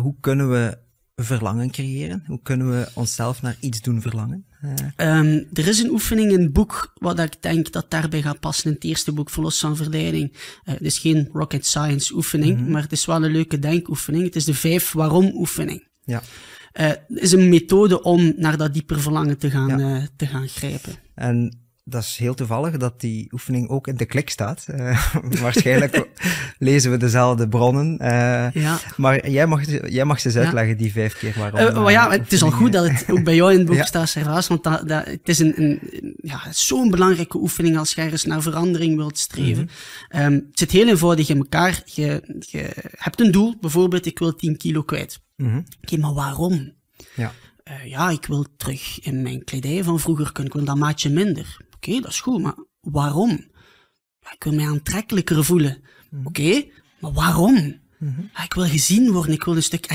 Hoe kunnen we verlangen creëren? Hoe kunnen we onszelf naar iets doen verlangen? Eh. Ehm, er is een oefening in het boek wat ik denk dat daarbij gaat passen in het eerste boek, Verlos van Verleiding. Eh, het is geen rocket science oefening, mhm. maar het is wel een leuke denkoefening. Het is de vijf waarom oefening. Ja. Eh, het is een methode om naar dat dieper verlangen te gaan, te gaan grijpen. En dat is heel toevallig dat die oefening ook in de klik staat. waarschijnlijk lezen we dezelfde bronnen. Eh, ja. Maar jij mag, jij mag ze eens uitleggen, die vijf keer waarom. Eh, maar ja, eh, het is al goed dat het ook bij jou in het boek staat, Servaas. Want dat, dat, het is een, een ja, zo'n belangrijke oefening als jij eens naar verandering wilt streven. Mhm. Ehm, het zit heel eenvoudig in elkaar. Je, je hebt een doel, bijvoorbeeld ik wil 10 kilo kwijt. Mhm. Oké, maar waarom? Ja. ja, ik wil terug in mijn kledij van vroeger kunnen. Ik wil dat maatje minder. Oké, dat is goed, maar waarom? ik wil mij aantrekkelijker voelen. Mhm. Oké, maar waarom? Mhm. Ah, ik wil gezien worden, ik wil een stuk